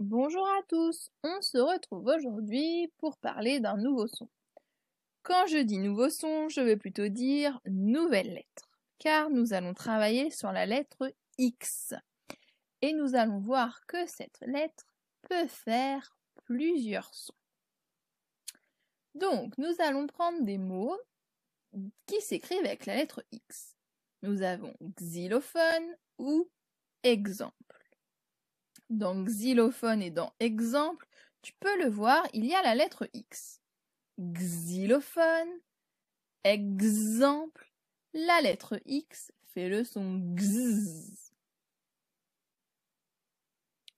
Bonjour à tous, on se retrouve aujourd'hui pour parler d'un nouveau son. Quand je dis nouveau son, je vais plutôt dire nouvelle lettre, car nous allons travailler sur la lettre X. Et nous allons voir que cette lettre peut faire plusieurs sons. Donc, nous allons prendre des mots qui s'écrivent avec la lettre X. Nous avons xylophone ou exemple. Dans xylophone et dans exemple, tu peux le voir, il y a la lettre X. Xylophone, exemple, la lettre X fait le son GZ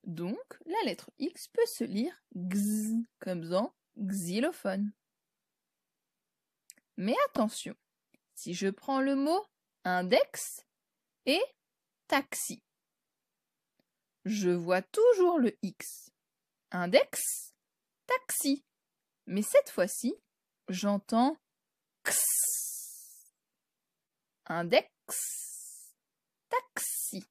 Donc, la lettre X peut se lire GZ comme dans xylophone. Mais attention, si je prends le mot index et taxi, je vois toujours le X. Index, taxi. Mais cette fois-ci, j'entends X. Index, taxi.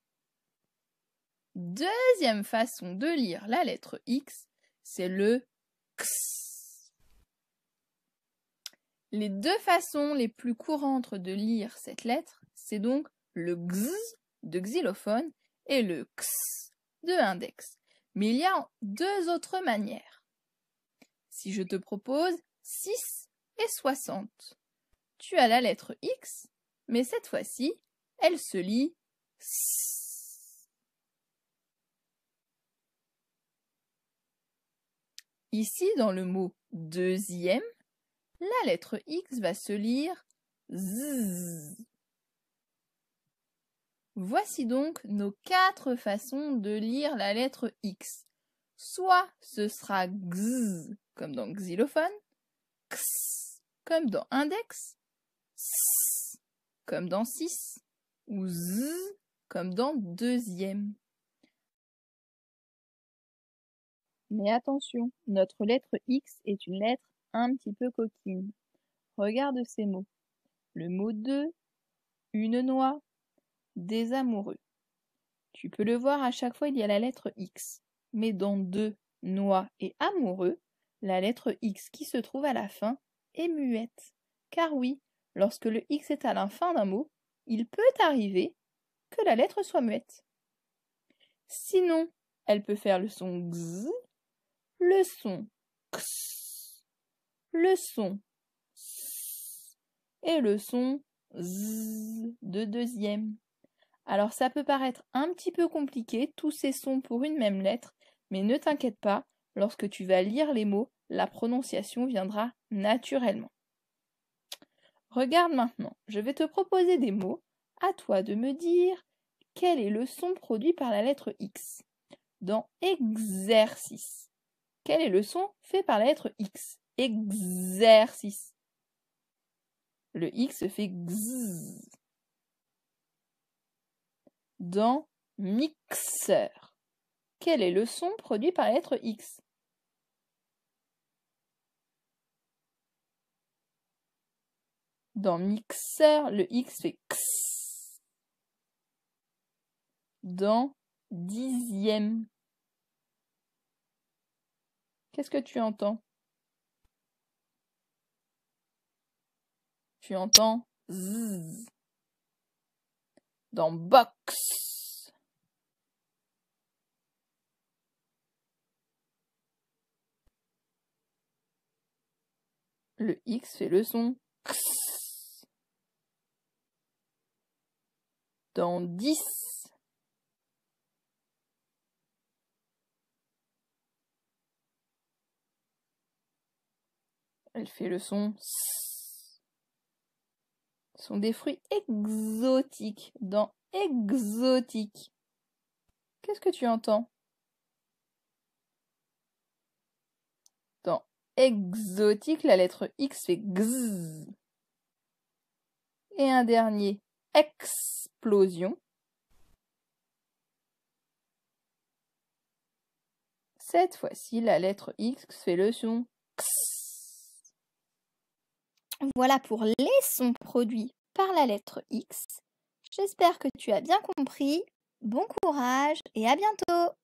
Deuxième façon de lire la lettre X, c'est le X. Les deux façons les plus courantes de lire cette lettre, c'est donc le X de xylophone et le X index. Mais il y a deux autres manières. Si je te propose 6 et 60, tu as la lettre X, mais cette fois-ci, elle se lit Ici, dans le mot deuxième, la lettre X va se lire Z. Voici donc nos quatre façons de lire la lettre X. Soit ce sera X comme dans xylophone, X comme dans index, S comme dans 6 ou Z comme dans deuxième. Mais attention, notre lettre X est une lettre un petit peu coquine. Regarde ces mots. Le mot 2, une noix, des amoureux. Tu peux le voir, à chaque fois il y a la lettre X. Mais dans deux, noix et amoureux, la lettre X qui se trouve à la fin est muette. Car oui, lorsque le X est à la fin d'un mot, il peut arriver que la lettre soit muette. Sinon, elle peut faire le son X, le son X, le son et le son Z de deuxième. Alors ça peut paraître un petit peu compliqué, tous ces sons pour une même lettre, mais ne t'inquiète pas, lorsque tu vas lire les mots, la prononciation viendra naturellement. Regarde maintenant, je vais te proposer des mots, à toi de me dire quel est le son produit par la lettre X. Dans exercice, quel est le son fait par la lettre X Exercice. Le X fait dans mixeur. Quel est le son produit par la X Dans mixeur, le X fait X. Dans dixième. Qu'est-ce que tu entends Tu entends zzz dans Box. Le X fait le son X. Dans 10. Elle fait le son S sont des fruits exotiques dans exotique. Qu'est-ce que tu entends Dans exotique, la lettre X fait x Et un dernier, explosion. Cette fois-ci, la lettre X fait le son X. Voilà pour les sont produits par la lettre X. J'espère que tu as bien compris. Bon courage et à bientôt